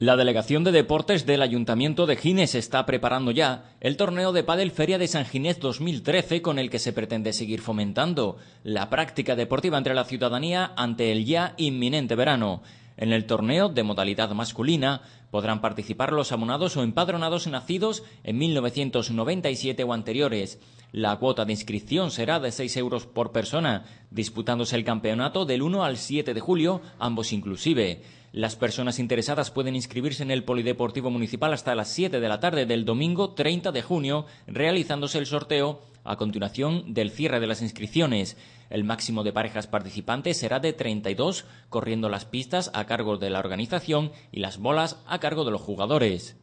La delegación de deportes del Ayuntamiento de Gines está preparando ya el torneo de Padel Feria de San Ginés 2013 con el que se pretende seguir fomentando la práctica deportiva entre la ciudadanía ante el ya inminente verano. En el torneo, de modalidad masculina, podrán participar los amonados o empadronados nacidos en 1997 o anteriores. La cuota de inscripción será de 6 euros por persona, disputándose el campeonato del 1 al 7 de julio, ambos inclusive. Las personas interesadas pueden inscribirse en el Polideportivo Municipal hasta las 7 de la tarde del domingo 30 de junio, realizándose el sorteo a continuación del cierre de las inscripciones. El máximo de parejas participantes será de 32, corriendo las pistas a cargo de la organización y las bolas a cargo de los jugadores.